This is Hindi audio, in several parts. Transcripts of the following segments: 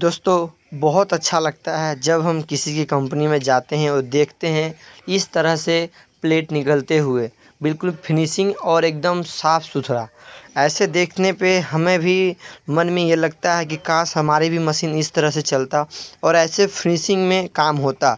दोस्तों बहुत अच्छा लगता है जब हम किसी की कंपनी में जाते हैं और देखते हैं इस तरह से प्लेट निकलते हुए बिल्कुल फिनिशिंग और एकदम साफ़ सुथरा ऐसे देखने पे हमें भी मन में ये लगता है कि काश हमारी भी मशीन इस तरह से चलता और ऐसे फिनिशिंग में काम होता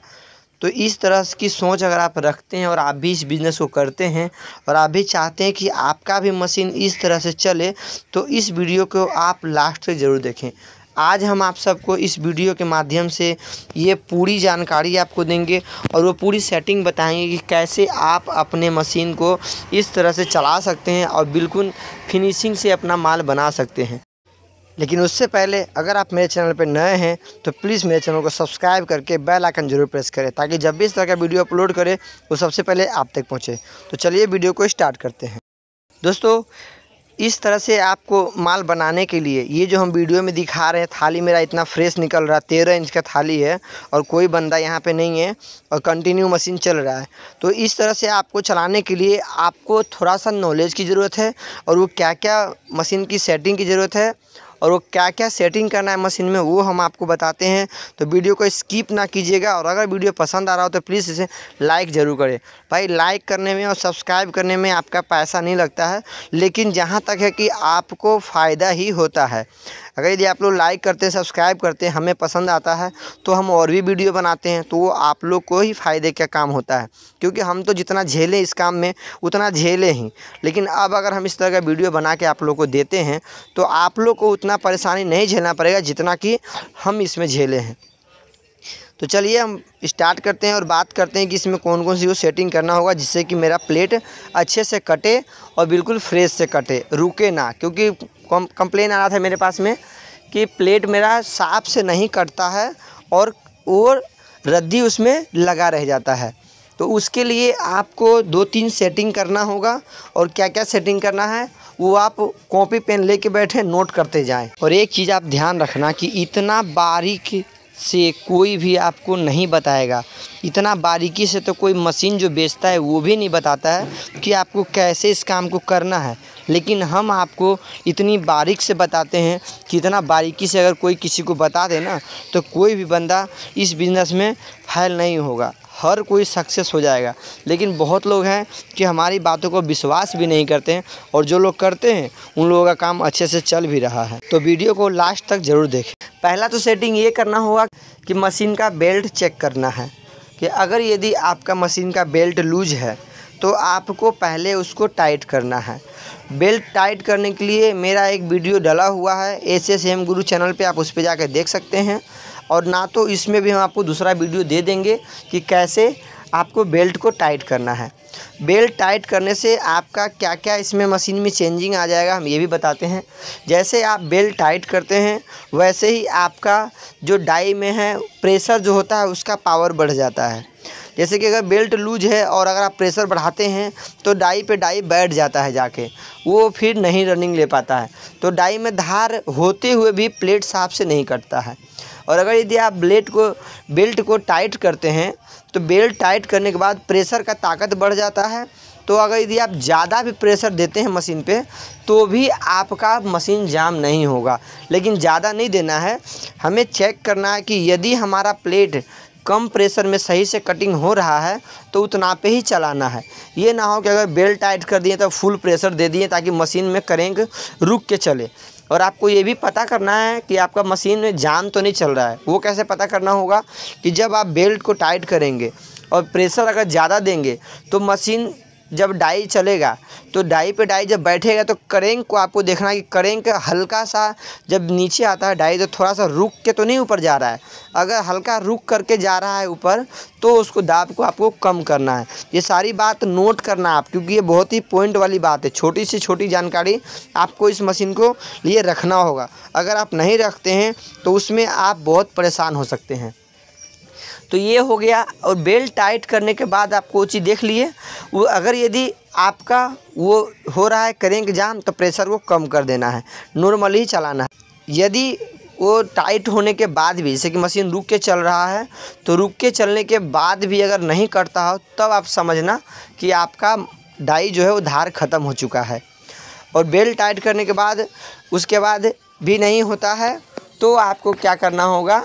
तो इस तरह की सोच अगर आप रखते हैं और आप भी इस बिज़नेस को करते हैं और आप भी चाहते हैं कि आपका भी मशीन इस तरह से चले तो इस वीडियो को आप लास्ट तक ज़रूर देखें आज हम आप सबको इस वीडियो के माध्यम से ये पूरी जानकारी आपको देंगे और वो पूरी सेटिंग बताएंगे कि कैसे आप अपने मशीन को इस तरह से चला सकते हैं और बिल्कुल फिनिशिंग से अपना माल बना सकते हैं लेकिन उससे पहले अगर आप मेरे चैनल पर नए हैं तो प्लीज़ मेरे चैनल को सब्सक्राइब करके बेल आइकन जरूर प्रेस करें ताकि जब भी इस तरह का वीडियो अपलोड करें वो सबसे पहले आप तक पहुँचे तो चलिए वीडियो को स्टार्ट करते हैं दोस्तों इस तरह से आपको माल बनाने के लिए ये जो हम वीडियो में दिखा रहे हैं थाली मेरा इतना फ्रेश निकल रहा है तेरह इंच का थाली है और कोई बंदा यहाँ पे नहीं है और कंटिन्यू मशीन चल रहा है तो इस तरह से आपको चलाने के लिए आपको थोड़ा सा नॉलेज की ज़रूरत है और वो क्या क्या मशीन की सेटिंग की ज़रूरत है और वो क्या क्या सेटिंग करना है मशीन में वो हम आपको बताते हैं तो वीडियो को स्किप ना कीजिएगा और अगर वीडियो पसंद आ रहा हो तो प्लीज़ इसे लाइक ज़रूर करें भाई लाइक करने में और सब्सक्राइब करने में आपका पैसा नहीं लगता है लेकिन जहाँ तक है कि आपको फ़ायदा ही होता है अगर यदि आप लोग लाइक करते हैं सब्सक्राइब करते हैं हमें पसंद आता है तो हम और भी वीडियो बनाते हैं तो वो आप लोग को ही फ़ायदे का काम होता है क्योंकि हम तो जितना झेलें इस काम में उतना झेलें ही लेकिन अब अगर हम इस तरह का वीडियो बना के आप लोग को देते हैं तो आप लोग को उतना परेशानी नहीं झेलना पड़ेगा जितना कि हम इसमें झेले हैं तो चलिए हम स्टार्ट करते हैं और बात करते हैं कि इसमें कौन कौन सी वो सेटिंग करना होगा जिससे कि मेरा प्लेट अच्छे से कटे और बिल्कुल फ्रेश से कटे रुके ना क्योंकि कंप्लेन आ रहा था मेरे पास में कि प्लेट मेरा साफ से नहीं कटता है और वो रद्दी उसमें लगा रह जाता है तो उसके लिए आपको दो तीन सेटिंग करना होगा और क्या क्या सेटिंग करना है वो आप कॉपी पेन लेके बैठे नोट करते जाएं और एक चीज़ आप ध्यान रखना कि इतना बारीक से कोई भी आपको नहीं बताएगा इतना बारीकी से तो कोई मशीन जो बेचता है वो भी नहीं बताता है कि आपको कैसे इस काम को करना है लेकिन हम आपको इतनी बारीक से बताते हैं कि इतना बारीकी से अगर कोई किसी को बता दे ना तो कोई भी बंदा इस बिज़नेस में फ़ैल नहीं होगा हर कोई सक्सेस हो जाएगा लेकिन बहुत लोग हैं कि हमारी बातों को विश्वास भी नहीं करते हैं और जो लोग करते हैं उन लोगों का काम अच्छे से चल भी रहा है तो वीडियो को लास्ट तक ज़रूर देखें पहला तो सेटिंग ये करना होगा कि मशीन का बेल्ट चेक करना है कि अगर यदि आपका मशीन का बेल्ट लूज है तो आपको पहले उसको टाइट करना है बेल्ट टाइट करने के लिए मेरा एक वीडियो डला हुआ है S S M Guru channel पे आप उस पर जाकर देख सकते हैं और ना तो इसमें भी हम आपको दूसरा वीडियो दे देंगे कि कैसे आपको बेल्ट को टाइट करना है बेल्ट टाइट करने से आपका क्या क्या इसमें मशीन में चेंजिंग आ जाएगा हम ये भी बताते हैं जैसे आप बेल्ट टाइट करते हैं वैसे ही आपका जो डाई में है प्रेशर जो होता है उसका पावर बढ़ जाता है जैसे कि अगर बेल्ट लूज है और अगर आप प्रेशर बढ़ाते हैं तो डाई पे डाई बैठ जाता है जाके वो फिर नहीं रनिंग ले पाता है तो डाई में धार होते हुए भी प्लेट साफ से नहीं कटता है और अगर यदि आप ब्लेट को बेल्ट को टाइट करते हैं तो बेल्ट टाइट करने के बाद प्रेशर का ताकत बढ़ जाता है तो अगर यदि आप ज़्यादा भी प्रेशर देते हैं मशीन पे तो भी आपका मशीन जाम नहीं होगा लेकिन ज़्यादा नहीं देना है हमें चेक करना है कि यदि हमारा प्लेट कम प्रेशर में सही से कटिंग हो रहा है तो उतना पे ही चलाना है ये ना हो कि अगर बेल्ट टाइट कर दिए तो फुल प्रेशर दे दिए ताकि मशीन में करेंगे रुक के चले और आपको ये भी पता करना है कि आपका मशीन में जाम तो नहीं चल रहा है वो कैसे पता करना होगा कि जब आप बेल्ट को टाइट करेंगे और प्रेशर अगर ज़्यादा देंगे तो मशीन जब डाई चलेगा तो डाई पे डाई जब बैठेगा तो करेंग को आपको देखना है कि करेंग का हल्का सा जब नीचे आता है डाई तो थोड़ा सा रुक के तो नहीं ऊपर जा रहा है अगर हल्का रुक करके जा रहा है ऊपर तो उसको दाब को आपको कम करना है ये सारी बात नोट करना आप क्योंकि ये बहुत ही पॉइंट वाली बात है छोटी से छोटी जानकारी आपको इस मशीन को लिए रखना होगा अगर आप नहीं रखते हैं तो उसमें आप बहुत परेशान हो सकते हैं तो ये हो गया और बेल्ट टाइट करने के बाद आपको वो चीज़ देख लिए वो अगर यदि आपका वो हो रहा है करेंक जाम तो प्रेशर को कम कर देना है नॉर्मली चलाना है यदि वो टाइट होने के बाद भी जैसे कि मशीन रुक के चल रहा है तो रुक के चलने के बाद भी अगर नहीं करता हो तब आप समझना कि आपका डाई जो है वो धार ख़त्म हो चुका है और बेल्ट टाइट करने के बाद उसके बाद भी नहीं होता है तो आपको क्या करना होगा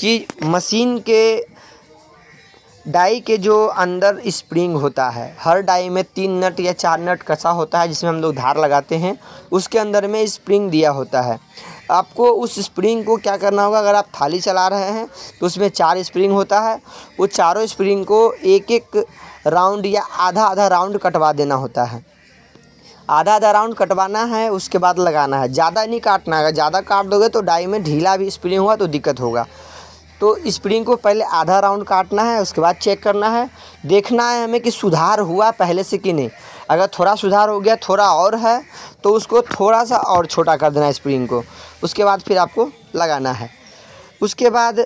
कि मशीन के डाई के जो अंदर स्प्रिंग होता है हर डाई में तीन नट या चार नट कसा होता है जिसमें हम लोग धार लगाते हैं उसके अंदर में स्प्रिंग दिया होता है आपको उस स्प्रिंग को क्या करना होगा अगर आप थाली चला रहे हैं तो उसमें चार स्प्रिंग होता है वो चारों स्प्रिंग को एक एक राउंड या आधा आधा राउंड कटवा देना होता है आधा आधा राउंड कटवाना है उसके बाद लगाना है ज़्यादा नहीं काटना है ज़्यादा काट दोगे तो डाई में ढीला भी स्प्रिंग हुआ तो दिक्कत होगा तो स्प्रिंग को पहले आधा राउंड काटना है उसके बाद चेक करना है देखना है हमें कि सुधार हुआ पहले से कि नहीं अगर थोड़ा सुधार हो गया थोड़ा और है तो उसको थोड़ा सा और छोटा कर देना है स्प्रिंग को उसके बाद फिर आपको लगाना है उसके बाद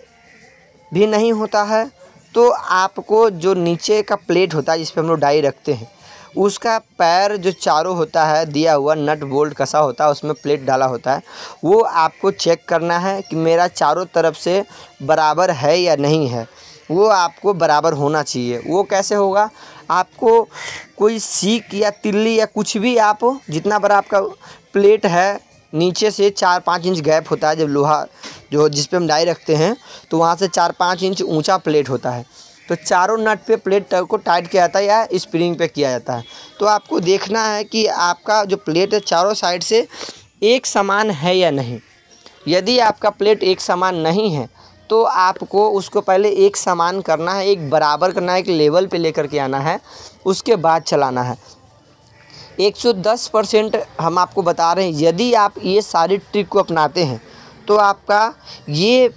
भी नहीं होता है तो आपको जो नीचे का प्लेट होता है जिस पर हम लोग डाई रखते हैं उसका पैर जो चारों होता है दिया हुआ नट बोल्ट कसा होता है उसमें प्लेट डाला होता है वो आपको चेक करना है कि मेरा चारों तरफ से बराबर है या नहीं है वो आपको बराबर होना चाहिए वो कैसे होगा आपको कोई सीख या तिल्ली या कुछ भी आप जितना बड़ा आपका प्लेट है नीचे से चार पाँच इंच गैप होता है जब लोहा जो जिस पे हम डाई रखते हैं तो वहाँ से चार पाँच इंच ऊंचा प्लेट होता है तो चारों नट पे प्लेट को टाइट किया जाता है या स्प्रिंग पे किया जाता है तो आपको देखना है कि आपका जो प्लेट है चारों साइड से एक समान है या नहीं यदि आपका प्लेट एक समान नहीं है तो आपको उसको पहले एक समान करना है एक बराबर करना है एक लेवल पे लेकर के आना है उसके बाद चलाना है 110 परसेंट हम आपको बता रहे हैं यदि आप ये सारी ट्रिक को अपनाते हैं तो आपका ये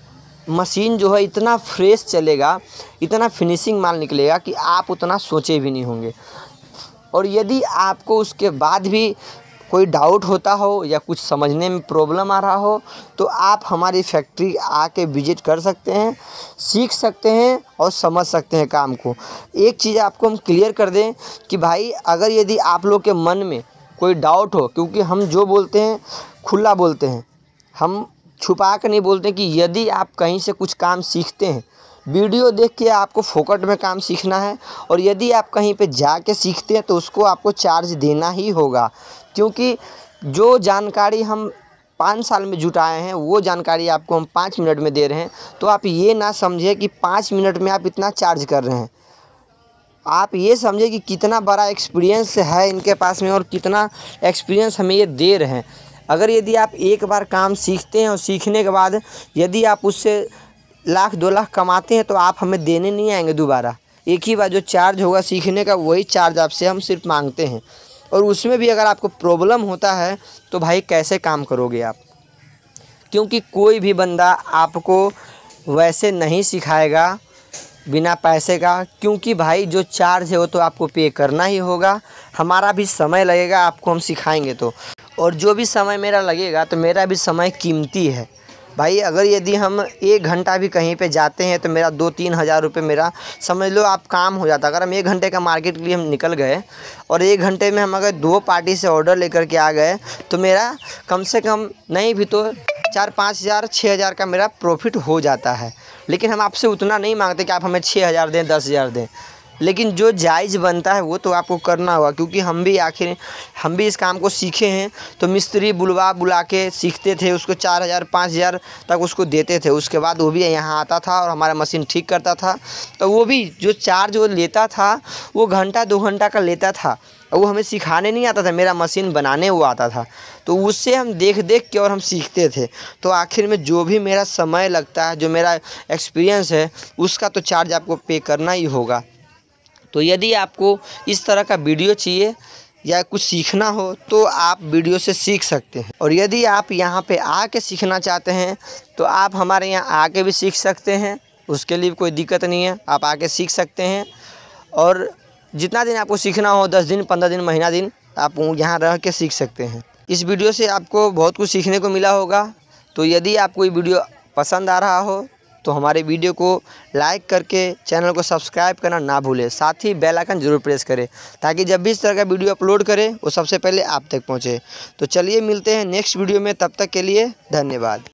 मशीन जो है इतना फ्रेश चलेगा इतना फिनिशिंग माल निकलेगा कि आप उतना सोचे भी नहीं होंगे और यदि आपको उसके बाद भी कोई डाउट होता हो या कुछ समझने में प्रॉब्लम आ रहा हो तो आप हमारी फैक्ट्री आके विजिट कर सकते हैं सीख सकते हैं और समझ सकते हैं काम को एक चीज़ आपको हम क्लियर कर दें कि भाई अगर यदि आप लोग के मन में कोई डाउट हो क्योंकि हम जो बोलते हैं खुला बोलते हैं हम छुपा कर नहीं बोलते कि यदि आप कहीं से कुछ काम सीखते हैं वीडियो देख के आपको फोकट में काम सीखना है और यदि आप कहीं पे जाके सीखते हैं तो उसको आपको चार्ज देना ही होगा क्योंकि जो जानकारी हम पाँच साल में जुटाए हैं वो जानकारी आपको हम पाँच मिनट में दे रहे हैं तो आप ये ना समझे कि पाँच मिनट में आप इतना चार्ज कर रहे हैं आप ये समझे कि कितना बड़ा एक्सपीरियंस है इनके पास में और कितना एक्सपीरियंस हमें ये दे रहे हैं अगर यदि आप एक बार काम सीखते हैं और सीखने के बाद यदि आप उससे लाख दो लाख कमाते हैं तो आप हमें देने नहीं आएंगे दोबारा एक ही बार जो चार्ज होगा सीखने का वही चार्ज आपसे हम सिर्फ मांगते हैं और उसमें भी अगर आपको प्रॉब्लम होता है तो भाई कैसे काम करोगे आप क्योंकि कोई भी बंदा आपको वैसे नहीं सिखाएगा बिना पैसे का क्योंकि भाई जो चार्ज है वो तो आपको पे करना ही होगा हमारा भी समय लगेगा आपको हम सिखाएंगे तो और जो भी समय मेरा लगेगा तो मेरा भी समय कीमती है भाई अगर यदि हम एक घंटा भी कहीं पे जाते हैं तो मेरा दो तीन हज़ार रुपये मेरा समझ लो आप काम हो जाता अगर हम एक घंटे का मार्केट के लिए हम निकल गए और एक घंटे में हम अगर दो पार्टी से ऑर्डर लेकर के आ गए तो मेरा कम से कम नहीं भी तो चार पाँच हज़ार छः हज़ार का मेरा प्रॉफिट हो जाता है लेकिन हम आपसे उतना नहीं मांगते कि आप हमें छः हज़ार दें दस हज़ार दें लेकिन जो जायज़ बनता है वो तो आपको करना होगा क्योंकि हम भी आखिर हम भी इस काम को सीखे हैं तो मिस्त्री बुलवा बुला के सीखते थे उसको चार हज़ार पाँच हज़ार तक उसको देते थे उसके बाद वो भी यहाँ आता था और हमारा मशीन ठीक करता था तो वो भी जो चार्ज वो लेता था वो घंटा दो घंटा का लेता था वो हमें सिखाने नहीं आता था मेरा मशीन बनाने वो आता था तो उससे हम देख देख के और हम सीखते थे तो आखिर में जो भी मेरा समय लगता है जो मेरा एक्सपीरियंस है उसका तो चार्ज आपको पे करना ही होगा तो यदि आपको इस तरह का वीडियो चाहिए या कुछ सीखना हो तो आप वीडियो से सीख सकते हैं और यदि आप यहाँ पे आके सीखना चाहते हैं तो आप हमारे यहाँ आके भी सीख सकते हैं उसके लिए कोई दिक्कत नहीं है आप आके सीख सकते हैं और जितना दिन आपको सीखना हो दस दिन पंद्रह दिन महीना दिन आप यहाँ रह के सीख सकते हैं इस वीडियो से आपको बहुत कुछ सीखने को मिला होगा तो यदि आपको ये वीडियो पसंद आ रहा हो तो हमारे वीडियो को लाइक करके चैनल को सब्सक्राइब करना ना भूलें साथ ही बेल आइकन जरूर प्रेस करें ताकि जब भी इस तरह का वीडियो अपलोड करें वो सबसे पहले आप तक पहुँचे तो चलिए मिलते हैं नेक्स्ट वीडियो में तब तक के लिए धन्यवाद